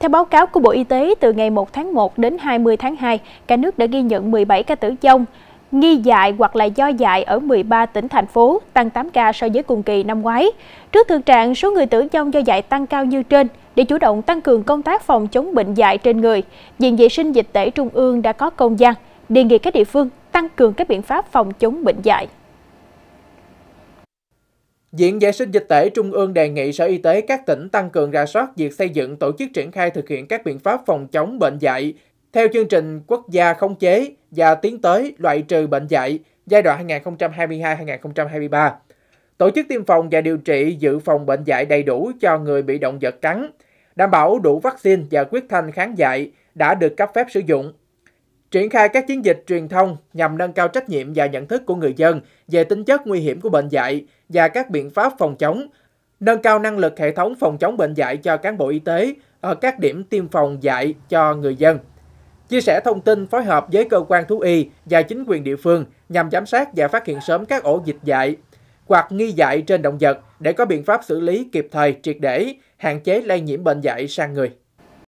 Theo báo cáo của Bộ Y tế, từ ngày 1 tháng 1 đến 20 tháng 2, cả nước đã ghi nhận 17 ca tử vong, nghi dại hoặc là do dại ở 13 tỉnh thành phố, tăng 8 ca so với cùng kỳ năm ngoái. Trước thực trạng số người tử vong do dại tăng cao như trên, để chủ động tăng cường công tác phòng chống bệnh dại trên người, Viện Vệ sinh Dịch tễ Trung ương đã có công văn đề nghị các địa phương tăng cường các biện pháp phòng chống bệnh dại. Viện Vệ sinh Dịch tễ Trung ương đề nghị Sở Y tế các tỉnh tăng cường ra soát việc xây dựng tổ chức triển khai thực hiện các biện pháp phòng chống bệnh dạy theo chương trình quốc gia khống chế và tiến tới loại trừ bệnh dạy giai đoạn 2022-2023. Tổ chức tiêm phòng và điều trị dự phòng bệnh dạy đầy đủ cho người bị động vật cắn, đảm bảo đủ vaccine và quyết thanh kháng dạy đã được cấp phép sử dụng triển khai các chiến dịch truyền thông nhằm nâng cao trách nhiệm và nhận thức của người dân về tính chất nguy hiểm của bệnh dạy và các biện pháp phòng chống, nâng cao năng lực hệ thống phòng chống bệnh dạy cho cán bộ y tế ở các điểm tiêm phòng dạy cho người dân. Chia sẻ thông tin phối hợp với cơ quan thú y và chính quyền địa phương nhằm giám sát và phát hiện sớm các ổ dịch dạy hoặc nghi dạy trên động vật để có biện pháp xử lý kịp thời triệt để, hạn chế lây nhiễm bệnh dạy sang người.